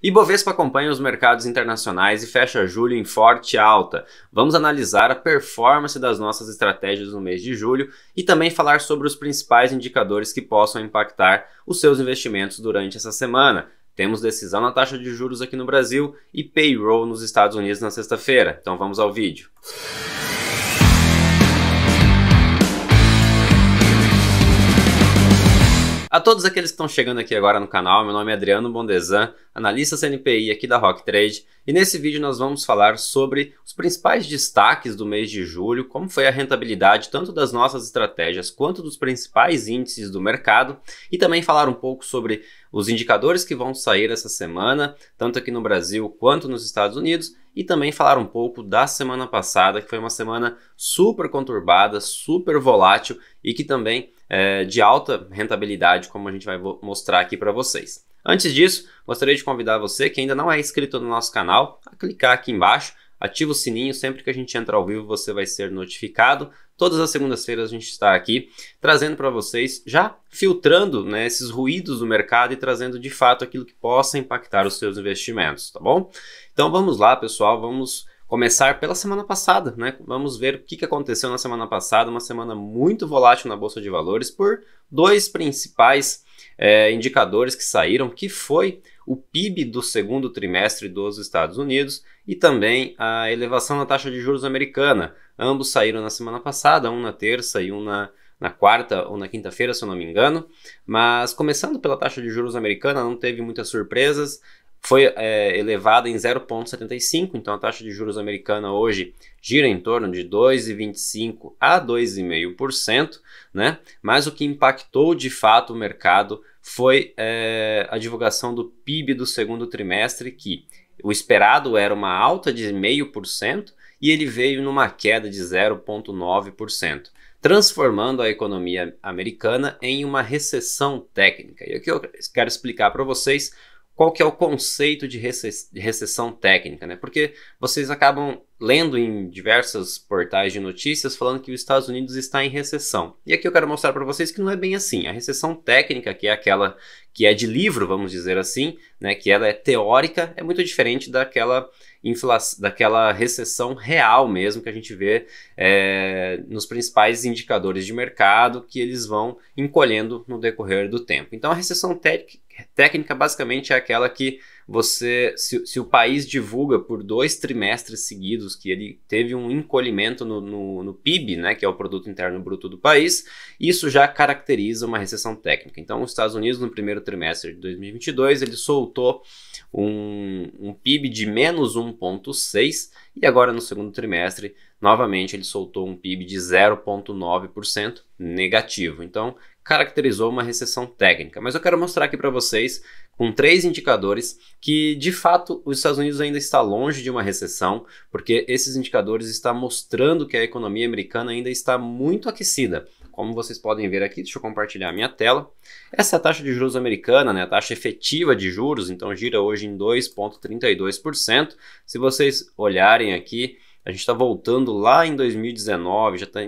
Ibovespa acompanha os mercados internacionais e fecha julho em forte alta. Vamos analisar a performance das nossas estratégias no mês de julho e também falar sobre os principais indicadores que possam impactar os seus investimentos durante essa semana. Temos decisão na taxa de juros aqui no Brasil e payroll nos Estados Unidos na sexta-feira. Então vamos ao vídeo. A todos aqueles que estão chegando aqui agora no canal, meu nome é Adriano Bondezan, analista CNPI aqui da Rock Trade, e nesse vídeo nós vamos falar sobre os principais destaques do mês de julho, como foi a rentabilidade tanto das nossas estratégias quanto dos principais índices do mercado, e também falar um pouco sobre os indicadores que vão sair essa semana, tanto aqui no Brasil quanto nos Estados Unidos, e também falar um pouco da semana passada, que foi uma semana super conturbada, super volátil e que também é, de alta rentabilidade, como a gente vai mostrar aqui para vocês. Antes disso, gostaria de convidar você que ainda não é inscrito no nosso canal a clicar aqui embaixo, ativa o sininho, sempre que a gente entrar ao vivo você vai ser notificado. Todas as segundas-feiras a gente está aqui trazendo para vocês, já filtrando né, esses ruídos do mercado e trazendo de fato aquilo que possa impactar os seus investimentos, tá bom? Então vamos lá, pessoal, vamos começar pela semana passada, né? Vamos ver o que aconteceu na semana passada, uma semana muito volátil na Bolsa de Valores por dois principais é, indicadores que saíram, que foi o PIB do segundo trimestre dos Estados Unidos e também a elevação da taxa de juros americana. Ambos saíram na semana passada, um na terça e um na, na quarta ou na quinta-feira, se eu não me engano. Mas começando pela taxa de juros americana, não teve muitas surpresas foi é, elevada em 0,75, então a taxa de juros americana hoje gira em torno de 2,25 a 2,5%, né? Mas o que impactou de fato o mercado foi é, a divulgação do PIB do segundo trimestre, que o esperado era uma alta de 0,5% e ele veio numa queda de 0,9%, transformando a economia americana em uma recessão técnica. E aqui eu quero explicar para vocês qual que é o conceito de, recess de recessão técnica, né? Porque vocês acabam lendo em diversos portais de notícias falando que os Estados Unidos está em recessão. E aqui eu quero mostrar para vocês que não é bem assim. A recessão técnica, que é aquela que é de livro, vamos dizer assim, né, que ela é teórica, é muito diferente daquela daquela recessão real mesmo que a gente vê é, nos principais indicadores de mercado que eles vão encolhendo no decorrer do tempo. Então a recessão técnica basicamente é aquela que você se, se, o país divulga por dois trimestres seguidos que ele teve um encolhimento no, no, no, PIB, né, que é o produto interno bruto do país, isso já caracteriza uma recessão técnica. Então, os Estados Unidos no primeiro trimestre de 2022 ele soltou um, um PIB de menos 1,6 e agora no segundo trimestre novamente ele soltou um PIB de 0,9% negativo. Então, caracterizou uma recessão técnica. Mas eu quero mostrar aqui para vocês com três indicadores que, de fato, os Estados Unidos ainda está longe de uma recessão, porque esses indicadores estão mostrando que a economia americana ainda está muito aquecida. Como vocês podem ver aqui, deixa eu compartilhar a minha tela. Essa é a taxa de juros americana, né, a taxa efetiva de juros, então gira hoje em 2,32%. Se vocês olharem aqui, a gente está voltando lá em 2019, já está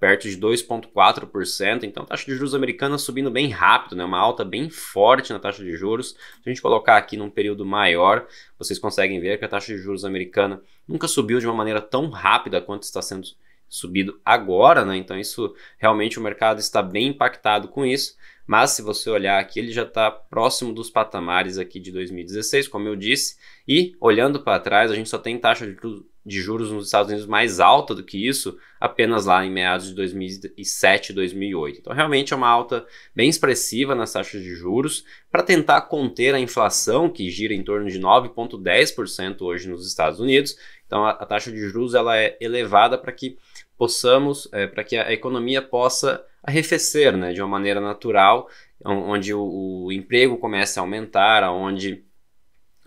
perto de 2,4%. Então, a taxa de juros americana subindo bem rápido, né? uma alta bem forte na taxa de juros. Se a gente colocar aqui num período maior, vocês conseguem ver que a taxa de juros americana nunca subiu de uma maneira tão rápida quanto está sendo subido agora, né? Então, isso realmente o mercado está bem impactado com isso. Mas se você olhar aqui, ele já está próximo dos patamares aqui de 2016, como eu disse. E olhando para trás, a gente só tem taxa de juros de juros nos Estados Unidos mais alta do que isso, apenas lá em meados de 2007, 2008. Então, realmente é uma alta bem expressiva nas taxas de juros para tentar conter a inflação que gira em torno de 9,10% hoje nos Estados Unidos. Então, a, a, taxa de juros ela é elevada para que possamos, é, para que a, a economia possa arrefecer né, de uma maneira natural, onde o, o emprego comece a aumentar, onde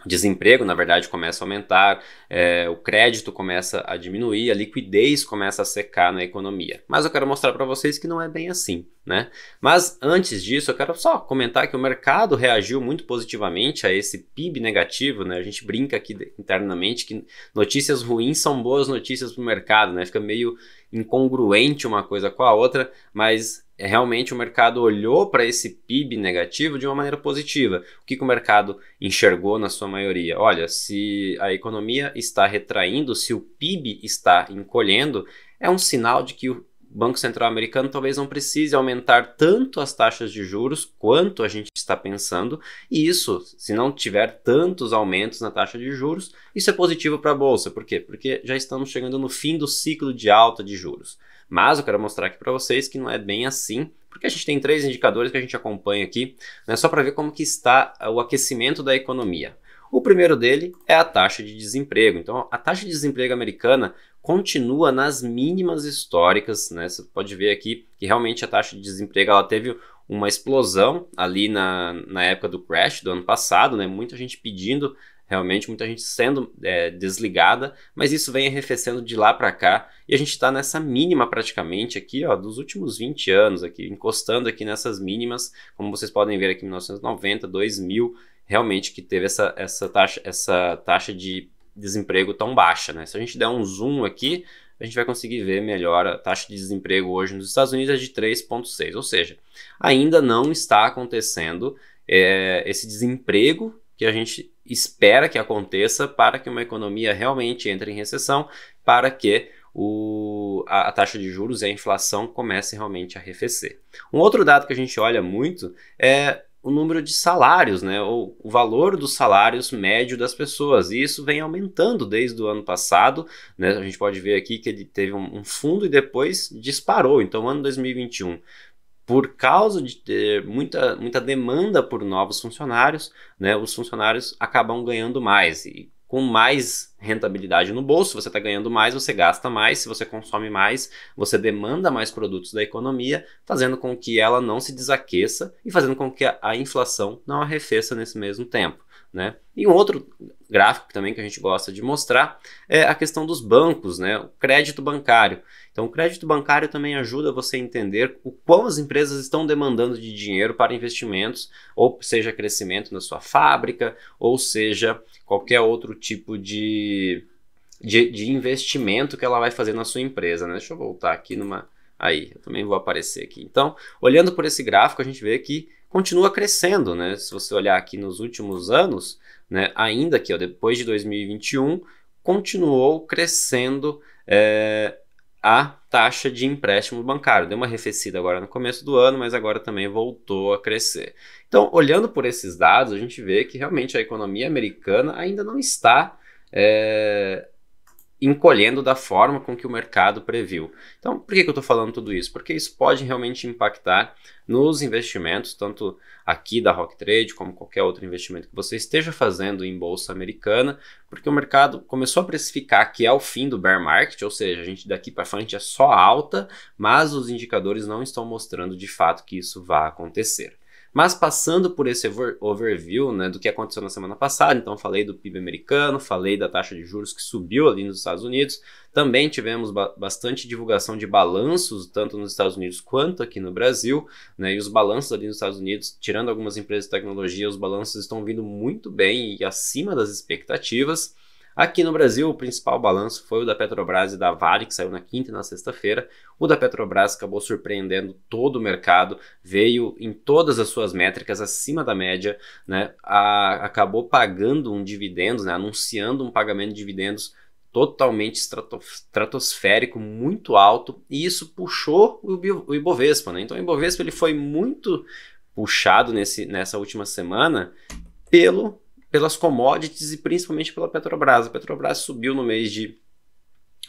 desemprego, na verdade, começa a aumentar, é, o crédito começa a diminuir, a liquidez começa a secar na economia. Mas eu quero mostrar para vocês que não é bem assim. Né? Mas antes disso, eu quero só comentar que o mercado reagiu muito positivamente a esse PIB negativo. Né? A gente brinca aqui internamente que notícias ruins são boas notícias para o mercado, né? fica meio incongruente uma coisa com a outra, mas realmente o mercado olhou para esse PIB negativo de uma maneira positiva. O que, que, o mercado enxergou na sua maioria? Olha, se a economia está retraindo, se o PIB está encolhendo, é um sinal de que o Banco Central americano talvez não precise aumentar tanto as taxas de juros quanto a gente está pensando, e isso, se não tiver tantos aumentos na taxa de juros, isso é positivo para a bolsa. Por quê? Porque já estamos chegando no fim do ciclo de alta de juros. Mas eu quero mostrar aqui para vocês que não é bem assim, porque a gente tem três indicadores que a gente acompanha aqui, né, só para ver como que está o aquecimento da economia. O primeiro dele é a taxa de desemprego. Então, a taxa de desemprego americana continua nas mínimas históricas, né? Você pode ver aqui que realmente a taxa de desemprego ela teve uma explosão ali na, na época do crash do ano passado, né? Muita gente pedindo, realmente muita gente sendo é, desligada, mas isso vem arrefecendo de lá para cá e a gente está nessa mínima praticamente aqui, ó, dos últimos 20 anos aqui, encostando aqui nessas mínimas, como vocês podem ver aqui 1990, 2000, realmente que teve essa, essa taxa essa taxa de desemprego tão baixa, né? Se a gente der um zoom aqui, a gente vai conseguir ver melhor a taxa de desemprego hoje nos Estados Unidos é de 3,6, ou seja, ainda não está acontecendo é, esse desemprego que a gente espera que aconteça para que uma economia realmente entre em recessão, para que o, a, a, taxa de juros e a inflação comece realmente a arrefecer. Um outro dado que a gente olha muito é o número de salários, né? O, o valor dos salários médio das pessoas. E isso vem aumentando desde o ano passado. Né? A gente pode ver aqui que ele teve um, um fundo e depois disparou. Então, ano 2021 por causa de ter muita, muita demanda por novos funcionários, né, os funcionários acabam ganhando mais. E com mais rentabilidade no bolso, você está ganhando mais, você gasta mais, se você consome mais, você demanda mais produtos da economia, fazendo com que ela não se desaqueça e fazendo com que a inflação não arrefeça nesse mesmo tempo. Né? E um outro gráfico também que a gente gosta de mostrar é a questão dos bancos, né? o crédito bancário. Então, o crédito bancário também ajuda você a entender o quão as empresas estão demandando de dinheiro para investimentos, ou seja, crescimento na sua fábrica, ou seja, qualquer outro tipo de, de, de investimento que ela vai fazer na sua empresa. Né? Deixa eu voltar aqui numa. Aí, eu também vou aparecer aqui. Então, olhando por esse gráfico, a gente vê que continua crescendo, né? Se você olhar aqui nos últimos anos, né, ainda que depois de 2021, continuou crescendo é, a taxa de empréstimo bancário. Deu uma arrefecida agora no começo do ano, mas agora também voltou a crescer. Então, olhando por esses dados, a gente vê que realmente a economia americana ainda não está é, encolhendo da forma com que o mercado previu. Então, por que, que eu estou falando tudo isso? Porque isso pode realmente impactar nos investimentos, tanto aqui da Rock Trade, como qualquer outro investimento que você esteja fazendo em bolsa americana, porque o mercado começou a precificar que é o fim do bear market, ou seja, a gente daqui para frente é só alta, mas os indicadores não estão mostrando de fato que isso vá acontecer. Mas passando por esse over, overview né, do que aconteceu na semana passada, então falei do PIB americano, falei da taxa de juros que subiu ali nos Estados Unidos, também tivemos ba bastante divulgação de balanços, tanto nos Estados Unidos quanto aqui no Brasil, né, e os balanços ali nos Estados Unidos, tirando algumas empresas de tecnologia, os balanços estão vindo muito bem e acima das expectativas. Aqui no Brasil, o principal balanço foi o da Petrobras e da Vale, que saiu na quinta e na sexta-feira. O da Petrobras acabou surpreendendo todo o mercado, veio em todas as suas métricas acima da média, né? A, acabou pagando um dividendo, né? anunciando um pagamento de dividendos totalmente estratosférico, muito alto, e isso puxou o Ibovespa. Né? Então o Ibovespa ele foi muito puxado nesse, nessa última semana pelo pelas commodities e principalmente pela Petrobras. A Petrobras subiu no mês de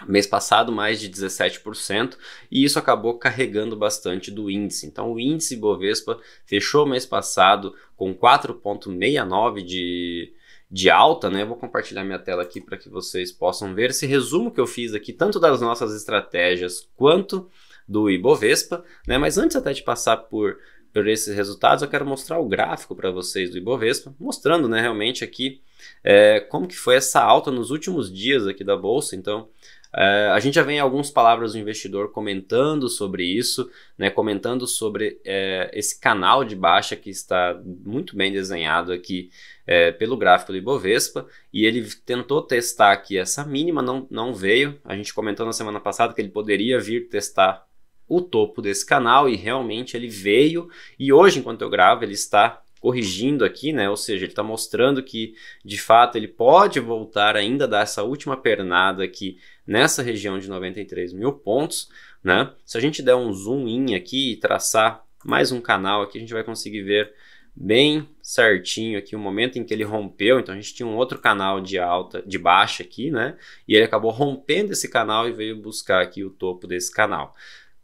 mês passado mais de 17% e isso acabou carregando bastante do índice. Então o índice Bovespa fechou mês passado com 4.69 de de alta, né? Eu vou compartilhar minha tela aqui para que vocês possam ver esse resumo que eu fiz aqui, tanto das nossas estratégias quanto do Ibovespa, né? Mas antes até de passar por por esses resultados, eu quero mostrar o gráfico para vocês do Ibovespa, mostrando né, realmente aqui é, como que foi essa alta nos últimos dias aqui da Bolsa. Então, é, a gente já vem algumas palavras do investidor comentando sobre isso, né, comentando sobre é, esse canal de baixa que está muito bem desenhado aqui é, pelo gráfico do Ibovespa, e ele tentou testar aqui essa mínima, não, não veio. A gente comentou na semana passada que ele poderia vir testar o topo desse canal e realmente ele veio e hoje enquanto eu gravo ele está corrigindo aqui, né? Ou seja, ele está mostrando que de fato ele pode voltar ainda a dar essa última pernada aqui nessa região de 93 mil pontos, né? Se a gente der um zoom in aqui e traçar mais um canal aqui, a gente vai conseguir ver bem certinho aqui o momento em que ele rompeu. Então a gente tinha um outro canal de alta, de baixa aqui, né? E ele acabou rompendo esse canal e veio buscar aqui o topo desse canal.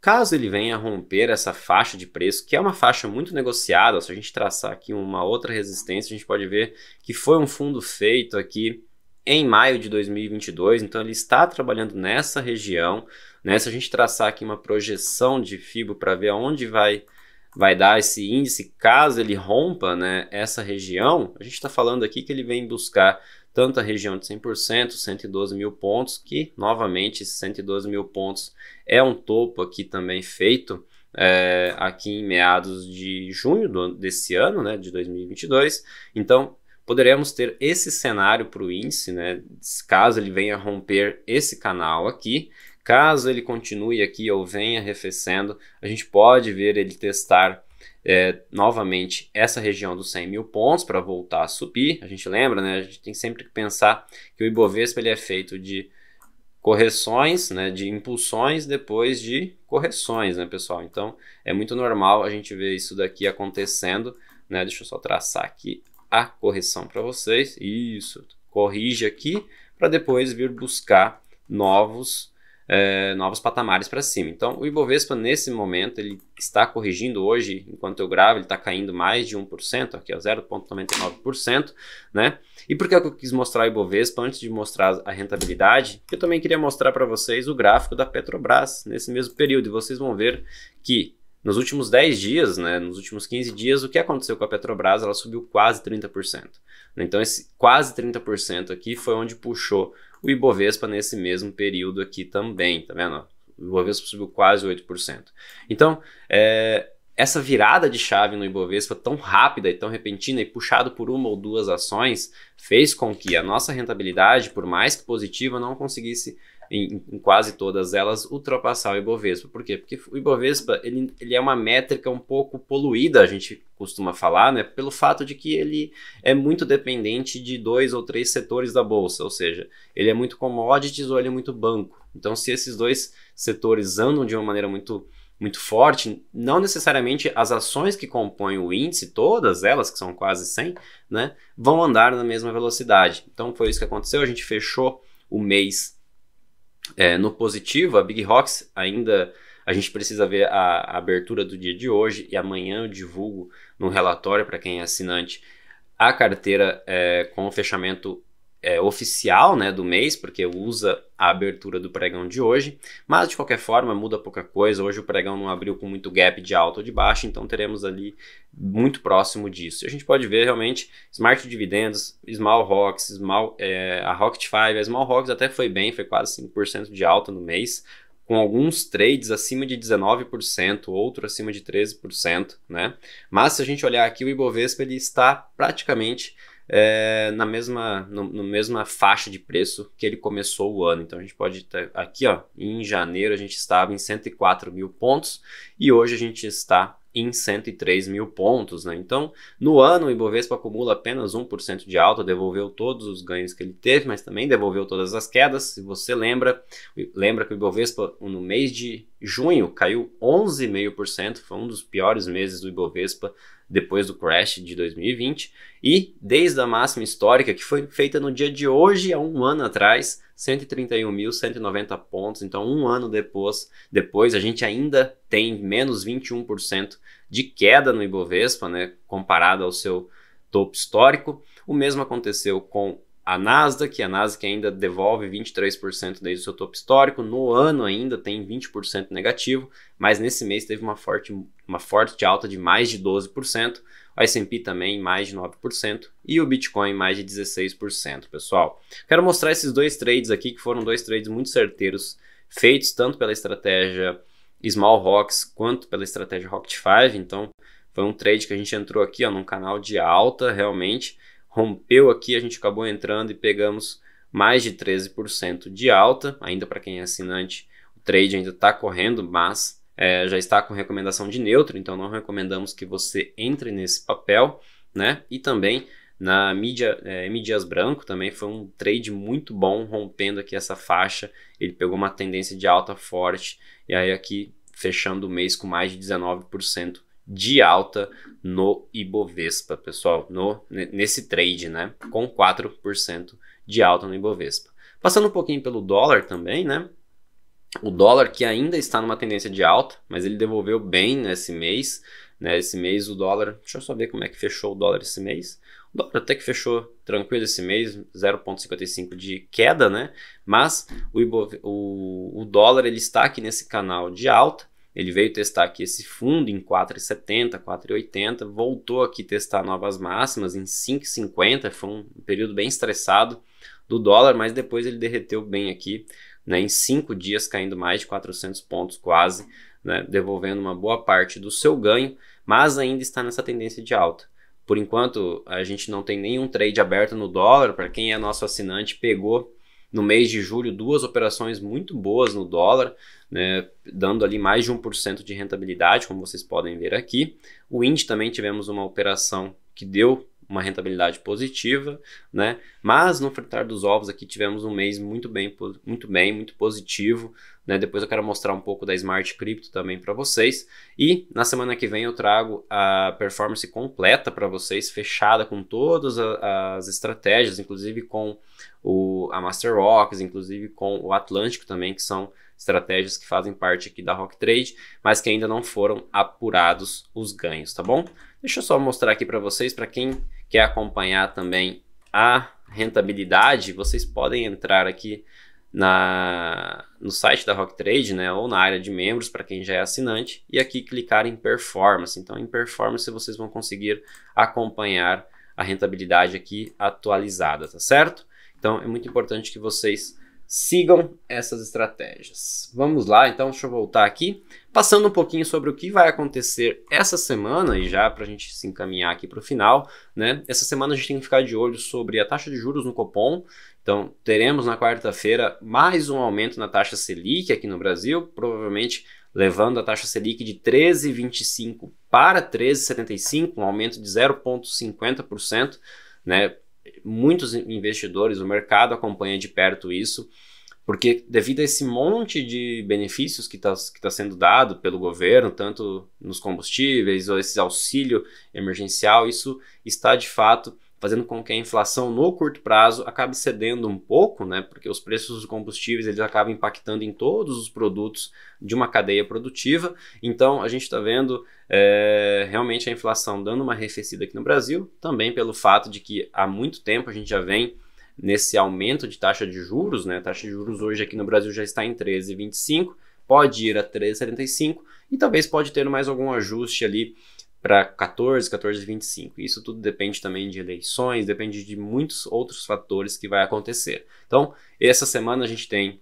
Caso ele venha romper essa faixa de preço, que é uma faixa muito negociada, se a gente traçar aqui uma outra resistência, a gente pode ver que foi um fundo feito aqui em maio de 2022, então ele está trabalhando nessa região. Né? Se a gente traçar aqui uma projeção de FIBO para ver aonde vai, vai dar esse índice, caso ele rompa né, essa região, a gente está falando aqui que ele vem buscar tanto a região de 100%, 112 mil pontos, que novamente 112 mil pontos é um topo aqui também feito é, aqui em meados de junho do, desse ano, né, de 2022. Então, poderemos ter esse cenário para o índice, né, caso ele venha romper esse canal aqui. Caso ele continue aqui ou venha arrefecendo, a gente pode ver ele testar é, novamente essa região dos 100 mil pontos para voltar a subir. A gente lembra, né? A gente tem sempre que pensar que o Ibovespa ele é feito de correções, né, de impulsões depois de correções, né, pessoal? Então, é muito normal a gente ver isso daqui acontecendo, né? Deixa eu só traçar aqui a correção para vocês. Isso, corrige aqui para depois vir buscar novos é, novos patamares para cima. Então, o Ibovespa, nesse momento, ele está corrigindo hoje, enquanto eu gravo, ele está caindo mais de 1%, aqui é 0,99%, né? E por que eu quis mostrar o Ibovespa antes de mostrar a rentabilidade? Eu também queria mostrar para vocês o gráfico da Petrobras nesse mesmo período, e vocês vão ver que nos últimos 10 dias, né, nos últimos 15 dias, o que aconteceu com a Petrobras? Ela subiu quase 30%. Né? Então, esse quase 30% aqui foi onde puxou o Ibovespa nesse mesmo período aqui também, tá vendo? O Ibovespa subiu quase 8%. Então, é, essa virada de chave no Ibovespa tão rápida e tão repentina e puxado por uma ou duas ações fez com que a nossa rentabilidade, por mais que positiva, não conseguisse em, em, quase todas elas, ultrapassar o Ibovespa. Por quê? Porque o Ibovespa ele, ele é uma métrica um pouco poluída, a gente costuma falar, né? Pelo fato de que ele é muito dependente de dois ou três setores da bolsa, ou seja, ele é muito commodities ou ele é muito banco. Então, se esses dois setores andam de uma maneira muito muito forte, não necessariamente as ações que compõem o índice, todas elas, que são quase 100, né, vão andar na mesma velocidade. Então foi isso que aconteceu, a gente fechou o mês é, no positivo, a Big Rocks ainda a gente precisa ver a, a, abertura do dia de hoje e amanhã eu divulgo no relatório para quem é assinante a carteira é, com o fechamento é, oficial né, do mês, porque usa a abertura do pregão de hoje, mas de qualquer forma muda pouca coisa. Hoje o pregão não abriu com muito gap de alta ou de baixa, então teremos ali muito próximo disso. E a gente pode ver realmente Smart Dividendos, Small Rocks, Small, é, a Rocket 5, a Small Rocks até foi bem, foi quase 5% de alta no mês, com alguns trades acima de 19%, outro acima de 13%, né? Mas se a gente olhar aqui, o Ibovespa ele está praticamente é, na mesma, no, no, mesma faixa de preço que ele começou o ano. Então a gente pode ter, aqui, ó, em janeiro a gente estava em 104 mil pontos e hoje a gente está em 103 mil pontos, né? Então, no ano, o Ibovespa acumula apenas 1% de alta, devolveu todos os ganhos que ele teve, mas também devolveu todas as quedas. Se você lembra, lembra que o Ibovespa no mês de Junho caiu 11,5%, foi um dos piores meses do Ibovespa depois do crash de 2020. E desde a máxima histórica, que foi feita no dia de hoje, há um ano atrás, 131.190 pontos. Então, um ano depois, depois a gente ainda tem menos 21% de queda no Ibovespa, né, comparado ao seu topo histórico. O mesmo aconteceu com a Nasdaq, a Nasdaq ainda devolve 23% desde o seu topo histórico, no ano ainda tem 20% negativo, mas nesse mês teve uma forte, uma forte alta de mais de 12%, o S&P também mais de 9% e o Bitcoin mais de 16%, pessoal. Quero mostrar esses dois trades aqui, que foram dois trades muito certeiros, feitos tanto pela estratégia Small Rocks quanto pela estratégia Rocket 5, então foi um trade que a gente entrou aqui ó, num canal de alta realmente, rompeu aqui, a gente acabou entrando e pegamos mais de 13% de alta. Ainda para quem é assinante, o trade ainda está correndo, mas é, já está com recomendação de neutro, então não recomendamos que você entre nesse papel, né? E também na mídia é, mídias branco também foi um trade muito bom rompendo aqui essa faixa ele pegou uma tendência de alta forte e aí aqui fechando o mês com mais de 19% de alta no Ibovespa, pessoal, no, nesse trade, né? Com 4% de alta no Ibovespa. Passando um pouquinho pelo dólar também, né? O dólar que ainda está numa tendência de alta, mas ele devolveu bem nesse mês. Né? Esse mês o dólar, deixa eu só ver como é que fechou o dólar esse mês. O dólar até que fechou tranquilo esse mês, 0,55 de queda, né? Mas o, Ibov... o, o dólar ele está aqui nesse canal de alta ele veio testar aqui esse fundo em 4,70, 4,80, voltou aqui testar novas máximas em 5,50, foi um período bem estressado do dólar, mas depois ele derreteu bem aqui, né, em 5 dias caindo mais de 400 pontos quase, né, devolvendo uma boa parte do seu ganho, mas ainda está nessa tendência de alta. Por enquanto, a gente não tem nenhum trade aberto no dólar, para quem é nosso assinante, pegou no mês de julho duas operações muito boas no dólar, né, dando ali mais de 1% de rentabilidade, como vocês podem ver aqui. O IND também tivemos uma operação que deu uma rentabilidade positiva, né? Mas no fritar dos ovos aqui tivemos um mês muito bem, muito bem, muito positivo, né? Depois eu quero mostrar um pouco da Smart Crypto também para vocês. E na semana que vem eu trago a performance completa para vocês, fechada com todas as estratégias, inclusive com o, a Master Rocks, inclusive com o Atlântico também, que são estratégias que fazem parte aqui da Rock Trade, mas que ainda não foram apurados os ganhos, tá bom? Deixa eu só mostrar aqui para vocês, para quem quer acompanhar também a rentabilidade, vocês podem entrar aqui na, no site da Rock Trade, né, ou na área de membros para quem já é assinante, e aqui clicar em performance. Então, em performance vocês vão conseguir acompanhar a rentabilidade aqui atualizada, tá certo? Então, é muito importante que vocês sigam essas estratégias. Vamos lá, então, deixa eu voltar aqui, passando um pouquinho sobre o que vai acontecer essa semana, e já para a gente se encaminhar aqui para o final, né? Essa semana a gente tem que ficar de olho sobre a taxa de juros no Copom, então, teremos na quarta-feira mais um aumento na taxa Selic aqui no Brasil, provavelmente levando a taxa Selic de 13,25 para 13,75, um aumento de 0,50%. Né? Muitos investidores, o mercado acompanha de perto isso, porque devido a esse monte de benefícios que está tá sendo dado pelo governo, tanto nos combustíveis ou esse auxílio emergencial, isso está de fato fazendo com que a inflação no curto prazo acabe cedendo um pouco, né? Porque os preços dos combustíveis eles acabam impactando em todos os produtos de uma cadeia produtiva. Então a gente está vendo é, realmente a inflação dando uma arrefecida aqui no Brasil, também pelo fato de que há muito tempo a gente já vem nesse aumento de taxa de juros, né? A taxa de juros hoje aqui no Brasil já está em 13,25, pode ir a 13,75 e talvez pode ter mais algum ajuste ali para 14, 14, 25. Isso tudo depende também de eleições, depende de muitos outros fatores que vai acontecer. Então, essa semana a gente tem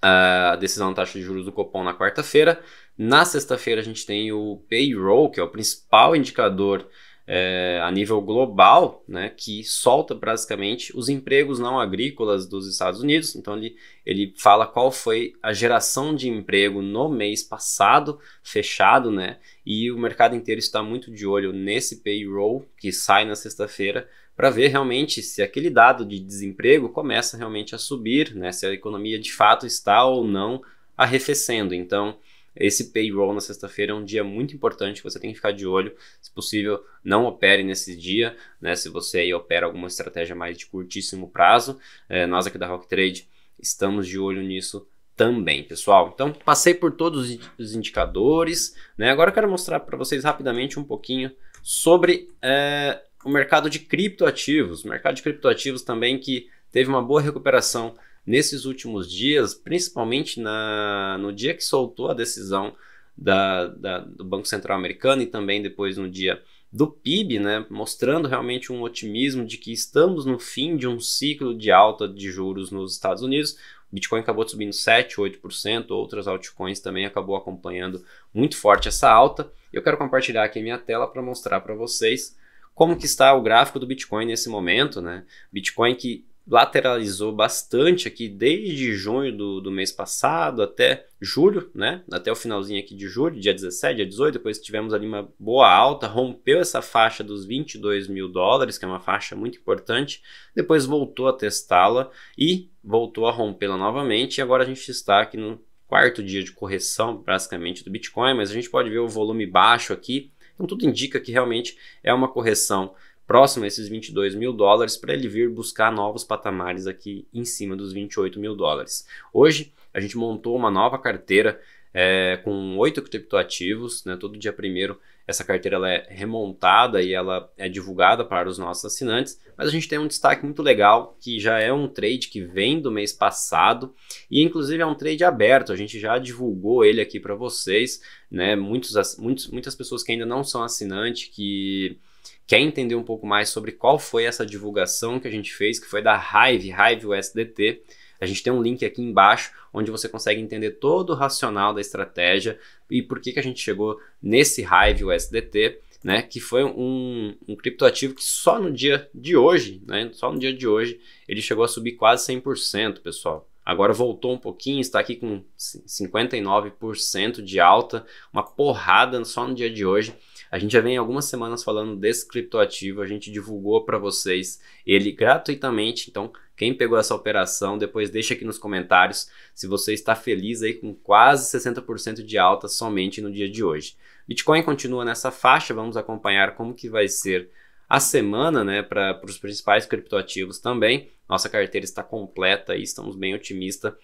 ah, a decisão da taxa de juros do Copom na quarta-feira. Na sexta-feira a gente tem o payroll, que é o principal indicador é, a nível global, né, que solta basicamente os empregos não agrícolas dos Estados Unidos. Então ele, ele fala qual foi a geração de emprego no mês passado, fechado, né? E o mercado inteiro está muito de olho nesse payroll que sai na sexta-feira para ver realmente se aquele dado de desemprego começa realmente a subir, né? Se a economia de fato está ou não arrefecendo. Então, esse payroll na sexta-feira é um dia muito importante, você tem que ficar de olho. Se possível, não opere nesse dia, né? Se você aí opera alguma estratégia mais de curtíssimo prazo, é, nós aqui da Rock Trade estamos de olho nisso também, pessoal. Então, passei por todos os indicadores, né? Agora eu quero mostrar para vocês rapidamente um pouquinho sobre é, o mercado de criptoativos. O mercado de criptoativos também que teve uma boa recuperação nesses últimos dias, principalmente na, no dia que soltou a decisão da, da, do Banco Central Americano e também depois no dia do PIB, né, mostrando realmente um otimismo de que estamos no fim de um ciclo de alta de juros nos Estados Unidos. O Bitcoin acabou subindo 7, 8%, outras altcoins também acabou acompanhando muito forte essa alta. Eu quero compartilhar aqui minha tela para mostrar para vocês como que está o gráfico do Bitcoin nesse momento, né? Bitcoin que lateralizou bastante aqui desde junho do, do mês passado até julho, né? Até o finalzinho aqui de julho, dia 17, dia 18, depois tivemos ali uma boa alta, rompeu essa faixa dos 22 mil dólares, que é uma faixa muito importante, depois voltou a testá-la e voltou a rompê-la novamente, e agora a gente está aqui no quarto dia de correção, basicamente, do Bitcoin, mas a gente pode ver o volume baixo aqui, então tudo indica que realmente é uma correção próximo a esses 22 mil dólares para ele vir buscar novos patamares aqui em cima dos 28 mil dólares. Hoje a gente montou uma nova carteira é, com oito criptoativos, né, todo dia primeiro essa carteira ela é remontada e ela é divulgada para os nossos assinantes, mas a gente tem um destaque muito legal que já é um trade que vem do mês passado e inclusive é um trade aberto, a gente já divulgou ele aqui para vocês, né? Muitos, muitos, muitas pessoas que ainda não são assinante que quer entender um pouco mais sobre qual foi essa divulgação que a gente fez, que foi da Hive, Hive USDT, a gente tem um link aqui embaixo onde você consegue entender todo o racional da estratégia e por que, que a gente chegou nesse Hive USDT, né, que foi um, um criptoativo que só no dia de hoje, né, só no dia de hoje, ele chegou a subir quase 100%, pessoal. Agora voltou um pouquinho, está aqui com 59% de alta, uma porrada só no dia de hoje. A gente já vem algumas semanas falando desse criptoativo, a gente divulgou para vocês ele gratuitamente, então quem pegou essa operação, depois deixa aqui nos comentários se você está feliz aí com quase 60% de alta somente no dia de hoje. Bitcoin continua nessa faixa, vamos acompanhar como que vai ser a semana, né, para os principais criptoativos também. Nossa carteira está completa e estamos bem otimistas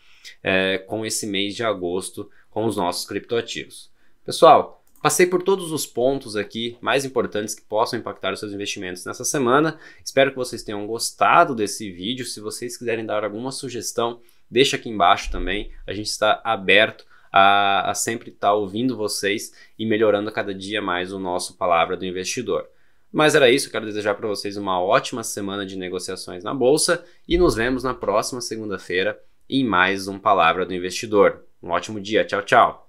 é, eh, com esse mês de agosto com os nossos criptoativos. Pessoal, Passei por todos os pontos aqui mais importantes que possam impactar os seus investimentos nessa semana. Espero que vocês tenham gostado desse vídeo. Se vocês quiserem dar alguma sugestão, deixa aqui embaixo também. A gente está aberto a, a sempre estar tá ouvindo vocês e melhorando cada dia mais o nosso Palavra do Investidor. Mas era isso, quero desejar para vocês uma ótima semana de negociações na Bolsa e nos vemos na próxima segunda-feira em mais um Palavra do Investidor. Um ótimo dia, tchau, tchau!